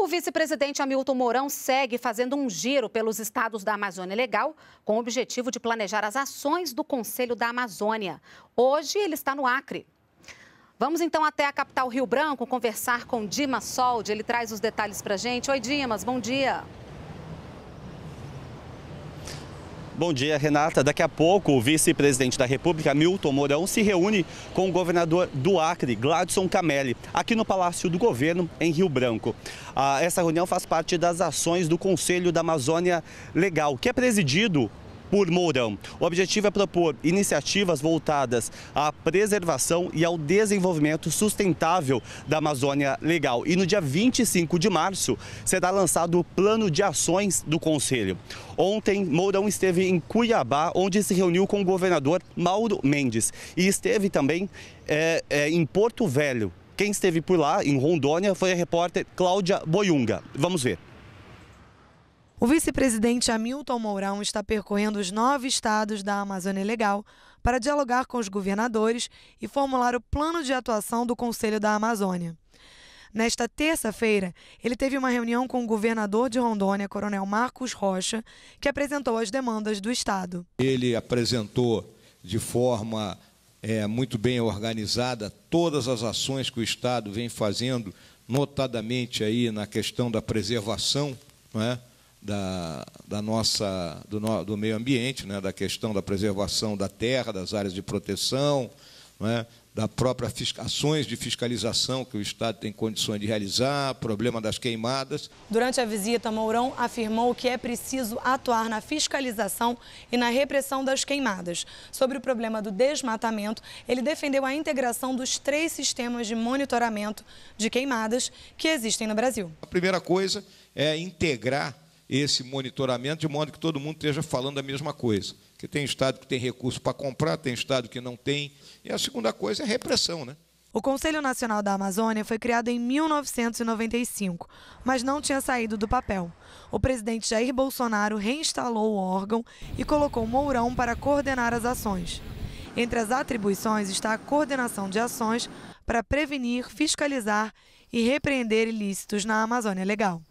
O vice-presidente Hamilton Mourão segue fazendo um giro pelos estados da Amazônia Legal, com o objetivo de planejar as ações do Conselho da Amazônia. Hoje ele está no Acre. Vamos então até a capital Rio Branco conversar com Dimas Soldi. Ele traz os detalhes para gente. Oi, Dimas, bom dia. Bom dia. Bom dia, Renata. Daqui a pouco, o vice-presidente da República, Milton Mourão, se reúne com o governador do Acre, Gladson Camelli, aqui no Palácio do Governo, em Rio Branco. Ah, essa reunião faz parte das ações do Conselho da Amazônia Legal, que é presidido por Mourão. O objetivo é propor iniciativas voltadas à preservação e ao desenvolvimento sustentável da Amazônia Legal. E no dia 25 de março será lançado o plano de ações do Conselho. Ontem, Mourão esteve em Cuiabá, onde se reuniu com o governador Mauro Mendes e esteve também é, é, em Porto Velho. Quem esteve por lá, em Rondônia, foi a repórter Cláudia Boiunga. Vamos ver. O vice-presidente Hamilton Mourão está percorrendo os nove estados da Amazônia Legal para dialogar com os governadores e formular o plano de atuação do Conselho da Amazônia. Nesta terça-feira, ele teve uma reunião com o governador de Rondônia, Coronel Marcos Rocha, que apresentou as demandas do Estado. Ele apresentou de forma é, muito bem organizada todas as ações que o Estado vem fazendo, notadamente aí na questão da preservação, não é? da, da nossa, do, no, do, meio ambiente, né, da questão da preservação da terra, das áreas de proteção, né, da própria ações de fiscalização que o Estado tem condições de realizar, problema das queimadas. Durante a visita, Mourão afirmou que é preciso atuar na fiscalização e na repressão das queimadas. Sobre o problema do desmatamento, ele defendeu a integração dos três sistemas de monitoramento de queimadas que existem no Brasil. A primeira coisa é integrar esse monitoramento de modo que todo mundo esteja falando a mesma coisa. que tem Estado que tem recurso para comprar, tem Estado que não tem. E a segunda coisa é a repressão, né? O Conselho Nacional da Amazônia foi criado em 1995, mas não tinha saído do papel. O presidente Jair Bolsonaro reinstalou o órgão e colocou Mourão para coordenar as ações. Entre as atribuições está a coordenação de ações para prevenir, fiscalizar e repreender ilícitos na Amazônia Legal.